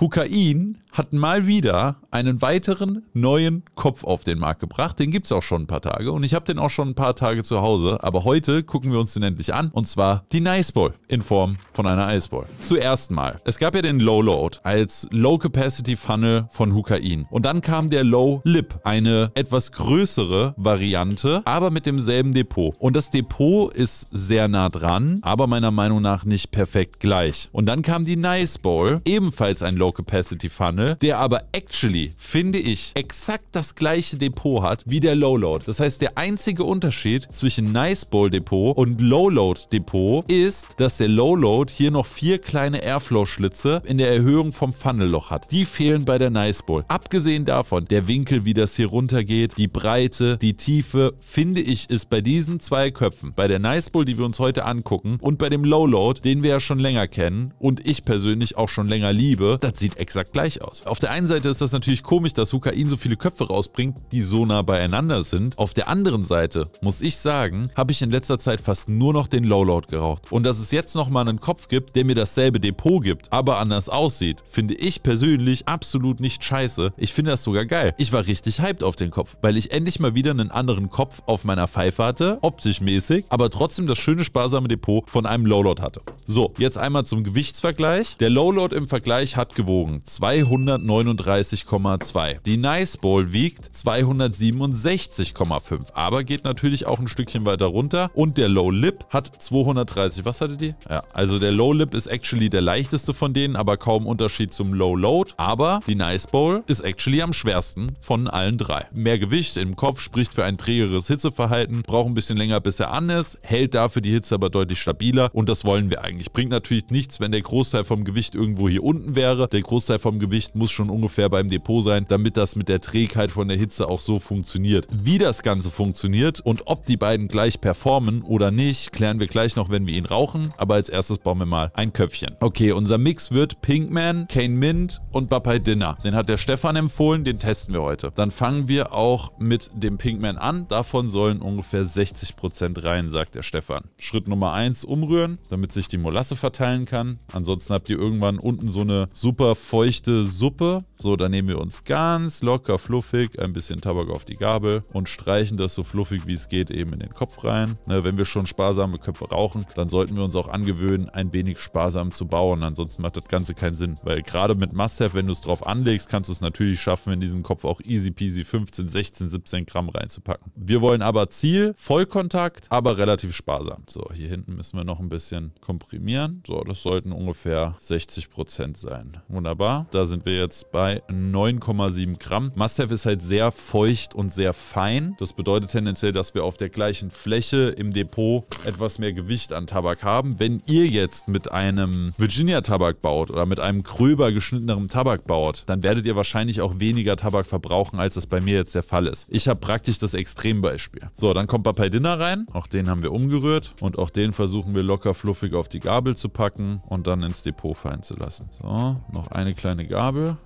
Hukain hat mal wieder einen weiteren neuen Kopf auf den Markt gebracht. Den gibt es auch schon ein paar Tage und ich habe den auch schon ein paar Tage zu Hause. Aber heute gucken wir uns den endlich an und zwar die Nice Niceball in Form von einer Iceball. Zuerst mal, es gab ja den Low Load als Low Capacity Funnel von Hukain und dann kam der Low Lip, eine etwas größere Variante, aber mit demselben Depot. Und das Depot ist sehr nah dran, aber meiner Meinung nach nicht perfekt gleich. Und dann kam die Nice Niceball, ebenfalls ein Low Capacity Funnel der aber actually, finde ich, exakt das gleiche Depot hat wie der Lowload. Das heißt, der einzige Unterschied zwischen Nice Bowl Depot und Lowload Depot ist, dass der Lowload hier noch vier kleine Airflow-Schlitze in der Erhöhung vom Funnelloch hat. Die fehlen bei der Nice Bowl. Abgesehen davon, der Winkel, wie das hier runtergeht, die Breite, die Tiefe, finde ich, ist bei diesen zwei Köpfen, bei der Nice Bowl, die wir uns heute angucken, und bei dem Lowload, den wir ja schon länger kennen und ich persönlich auch schon länger liebe, das sieht exakt gleich aus aus. Auf der einen Seite ist das natürlich komisch, dass Hukain so viele Köpfe rausbringt, die so nah beieinander sind. Auf der anderen Seite muss ich sagen, habe ich in letzter Zeit fast nur noch den Lowload geraucht. Und dass es jetzt nochmal einen Kopf gibt, der mir dasselbe Depot gibt, aber anders aussieht, finde ich persönlich absolut nicht scheiße. Ich finde das sogar geil. Ich war richtig hyped auf den Kopf, weil ich endlich mal wieder einen anderen Kopf auf meiner Pfeife hatte, optisch mäßig, aber trotzdem das schöne sparsame Depot von einem Lowload hatte. So, jetzt einmal zum Gewichtsvergleich. Der Lowload im Vergleich hat gewogen 200 139,2. Die Nice Bowl wiegt 267,5, aber geht natürlich auch ein Stückchen weiter runter. Und der Low Lip hat 230, was hatte die? Ja, also der Low Lip ist actually der leichteste von denen, aber kaum Unterschied zum Low Load. Aber die Nice Bowl ist actually am schwersten von allen drei. Mehr Gewicht im Kopf spricht für ein trägeres Hitzeverhalten, braucht ein bisschen länger, bis er an ist, hält dafür die Hitze aber deutlich stabiler und das wollen wir eigentlich. Bringt natürlich nichts, wenn der Großteil vom Gewicht irgendwo hier unten wäre. Der Großteil vom Gewicht muss schon ungefähr beim Depot sein, damit das mit der Trägheit von der Hitze auch so funktioniert. Wie das Ganze funktioniert und ob die beiden gleich performen oder nicht, klären wir gleich noch, wenn wir ihn rauchen. Aber als erstes bauen wir mal ein Köpfchen. Okay, unser Mix wird Pinkman, Kane Mint und Bapai Dinner. Den hat der Stefan empfohlen, den testen wir heute. Dann fangen wir auch mit dem Pinkman an. Davon sollen ungefähr 60% rein, sagt der Stefan. Schritt Nummer 1, umrühren, damit sich die Molasse verteilen kann. Ansonsten habt ihr irgendwann unten so eine super feuchte, Suppe so, dann nehmen wir uns ganz locker fluffig ein bisschen Tabak auf die Gabel und streichen das so fluffig wie es geht eben in den Kopf rein. Ne, wenn wir schon sparsame Köpfe rauchen, dann sollten wir uns auch angewöhnen, ein wenig sparsam zu bauen. Ansonsten macht das Ganze keinen Sinn, weil gerade mit Must-Have, wenn du es drauf anlegst, kannst du es natürlich schaffen, in diesen Kopf auch easy peasy 15, 16, 17 Gramm reinzupacken. Wir wollen aber Ziel, Vollkontakt, aber relativ sparsam. So, hier hinten müssen wir noch ein bisschen komprimieren. So, das sollten ungefähr 60% Prozent sein. Wunderbar. Da sind wir jetzt bei bei 9,7 Gramm. Must-Have ist halt sehr feucht und sehr fein. Das bedeutet tendenziell, dass wir auf der gleichen Fläche im Depot etwas mehr Gewicht an Tabak haben. Wenn ihr jetzt mit einem Virginia-Tabak baut oder mit einem gröber geschnittenerem Tabak baut, dann werdet ihr wahrscheinlich auch weniger Tabak verbrauchen, als das bei mir jetzt der Fall ist. Ich habe praktisch das Extrembeispiel. So, dann kommt Dinner rein. Auch den haben wir umgerührt und auch den versuchen wir locker fluffig auf die Gabel zu packen und dann ins Depot fallen zu lassen. So, noch eine kleine Gabel.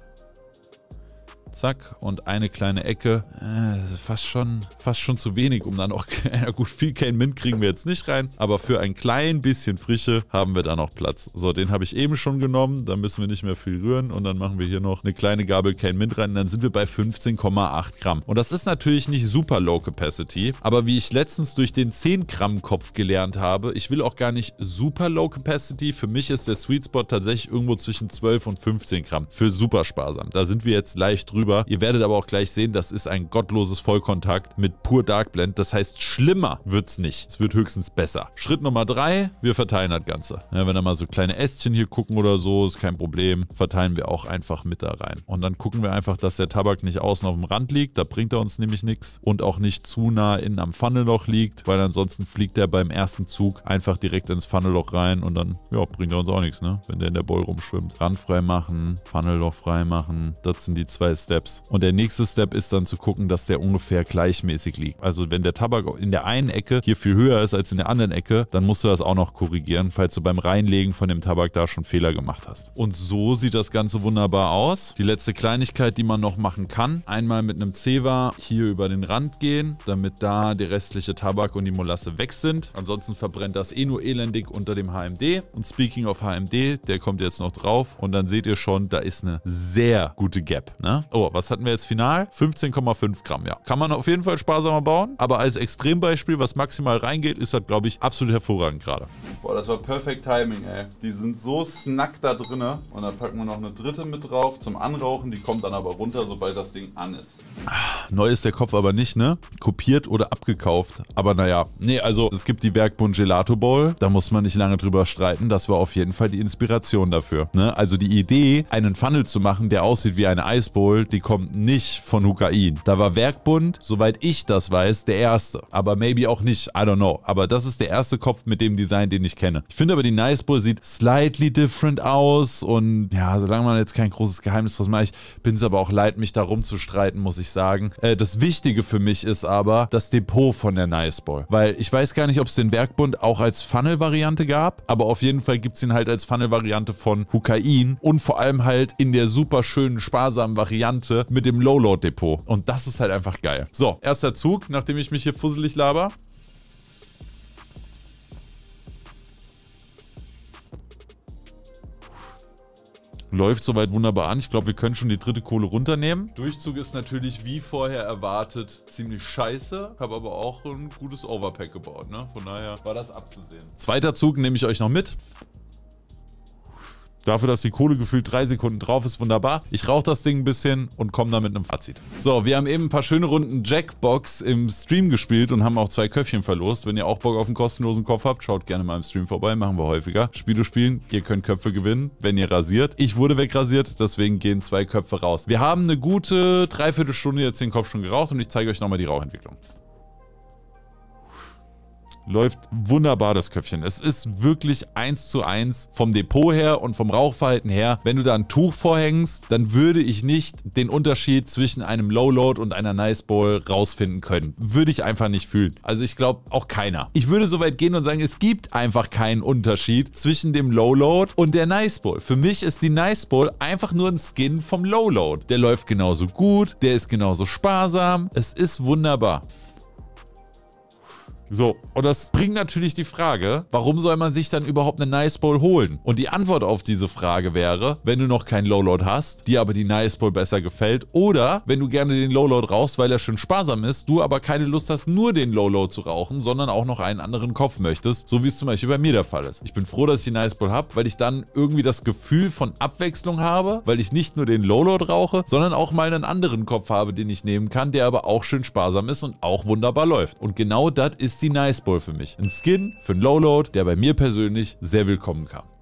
Zack. Und eine kleine Ecke. Äh, fast, schon, fast schon zu wenig, um dann auch. Ja gut, viel Cane Mint kriegen wir jetzt nicht rein. Aber für ein klein bisschen Frische haben wir da noch Platz. So, den habe ich eben schon genommen. Da müssen wir nicht mehr viel rühren. Und dann machen wir hier noch eine kleine Gabel Cane Mint rein. Und dann sind wir bei 15,8 Gramm. Und das ist natürlich nicht super Low Capacity. Aber wie ich letztens durch den 10 Gramm Kopf gelernt habe, ich will auch gar nicht super Low Capacity. Für mich ist der Sweet Spot tatsächlich irgendwo zwischen 12 und 15 Gramm. Für super sparsam. Da sind wir jetzt leicht drüber drüber. Ihr werdet aber auch gleich sehen, das ist ein gottloses Vollkontakt mit pur Dark Blend. Das heißt, schlimmer wird es nicht. Es wird höchstens besser. Schritt Nummer drei, wir verteilen das Ganze. Ja, wenn da mal so kleine Ästchen hier gucken oder so, ist kein Problem. Verteilen wir auch einfach mit da rein. Und dann gucken wir einfach, dass der Tabak nicht außen auf dem Rand liegt. Da bringt er uns nämlich nichts. Und auch nicht zu nah innen am Funnelloch liegt, weil ansonsten fliegt er beim ersten Zug einfach direkt ins Funnelloch rein und dann, ja, bringt er uns auch nichts, ne? Wenn der in der Bowl rumschwimmt. Rand frei machen, Funnelloch frei machen. Das sind die zwei Steps Steps. Und der nächste Step ist dann zu gucken, dass der ungefähr gleichmäßig liegt. Also wenn der Tabak in der einen Ecke hier viel höher ist als in der anderen Ecke, dann musst du das auch noch korrigieren, falls du beim Reinlegen von dem Tabak da schon Fehler gemacht hast. Und so sieht das Ganze wunderbar aus. Die letzte Kleinigkeit, die man noch machen kann, einmal mit einem Zewa hier über den Rand gehen, damit da der restliche Tabak und die Molasse weg sind. Ansonsten verbrennt das eh nur elendig unter dem HMD. Und speaking of HMD, der kommt jetzt noch drauf und dann seht ihr schon, da ist eine sehr gute Gap. Ne? was hatten wir jetzt final? 15,5 Gramm, ja. Kann man auf jeden Fall sparsamer bauen, aber als Extrembeispiel, was maximal reingeht, ist das, glaube ich, absolut hervorragend gerade. Boah, das war perfekt Timing, ey. Die sind so snack da drin. und dann packen wir noch eine dritte mit drauf zum Anrauchen. Die kommt dann aber runter, sobald das Ding an ist. Neu ist der Kopf aber nicht, ne? Kopiert oder abgekauft. Aber naja, nee, also es gibt die Werkbund Gelato Bowl. Da muss man nicht lange drüber streiten. Das war auf jeden Fall die Inspiration dafür. Ne? Also die Idee, einen Funnel zu machen, der aussieht wie eine Eisbowl, die kommt nicht von Hukain. Da war Werkbund, soweit ich das weiß, der erste. Aber maybe auch nicht, I don't know. Aber das ist der erste Kopf mit dem Design, den ich kenne. Ich finde aber, die Nice Bull sieht slightly different aus und ja, solange man jetzt kein großes Geheimnis draus macht, bin es aber auch leid, mich da rumzustreiten, muss ich sagen. Äh, das Wichtige für mich ist aber das Depot von der Nice Bull, weil ich weiß gar nicht, ob es den Werkbund auch als Funnel-Variante gab, aber auf jeden Fall gibt es ihn halt als Funnel-Variante von Hukain und vor allem halt in der super schönen, sparsamen Variante Variante mit dem Low-Load-Depot. Und das ist halt einfach geil. So, erster Zug, nachdem ich mich hier fusselig laber. läuft soweit wunderbar an. Ich glaube, wir können schon die dritte Kohle runternehmen. Durchzug ist natürlich wie vorher erwartet ziemlich scheiße. Habe aber auch ein gutes Overpack gebaut. Ne? Von daher war das abzusehen. Zweiter Zug nehme ich euch noch mit. Dafür, dass die Kohle gefühlt drei Sekunden drauf ist, wunderbar. Ich rauche das Ding ein bisschen und komme dann mit einem Fazit. So, wir haben eben ein paar schöne Runden Jackbox im Stream gespielt und haben auch zwei Köpfchen verlost. Wenn ihr auch Bock auf einen kostenlosen Kopf habt, schaut gerne mal im Stream vorbei, machen wir häufiger. Spiele spielen, ihr könnt Köpfe gewinnen, wenn ihr rasiert. Ich wurde wegrasiert, deswegen gehen zwei Köpfe raus. Wir haben eine gute Dreiviertelstunde jetzt den Kopf schon geraucht und ich zeige euch nochmal die Rauchentwicklung läuft wunderbar das Köpfchen. Es ist wirklich eins zu eins vom Depot her und vom Rauchverhalten her. Wenn du da ein Tuch vorhängst, dann würde ich nicht den Unterschied zwischen einem Low Load und einer Nice Ball rausfinden können. Würde ich einfach nicht fühlen. Also ich glaube auch keiner. Ich würde so weit gehen und sagen, es gibt einfach keinen Unterschied zwischen dem Low Load und der Nice Ball. Für mich ist die Nice Ball einfach nur ein Skin vom Low Load. Der läuft genauso gut, der ist genauso sparsam. Es ist wunderbar. So, und das bringt natürlich die Frage, warum soll man sich dann überhaupt eine Nice Bowl holen? Und die Antwort auf diese Frage wäre, wenn du noch keinen Lowload hast, dir aber die Nice Bowl besser gefällt, oder wenn du gerne den Lowload rauchst, weil er schön sparsam ist, du aber keine Lust hast, nur den Lowload zu rauchen, sondern auch noch einen anderen Kopf möchtest, so wie es zum Beispiel bei mir der Fall ist. Ich bin froh, dass ich die Nice Bowl habe, weil ich dann irgendwie das Gefühl von Abwechslung habe, weil ich nicht nur den Lowload rauche, sondern auch mal einen anderen Kopf habe, den ich nehmen kann, der aber auch schön sparsam ist und auch wunderbar läuft. Und genau das ist die Nice Ball für mich. Ein Skin für einen Lowload, der bei mir persönlich sehr willkommen kam.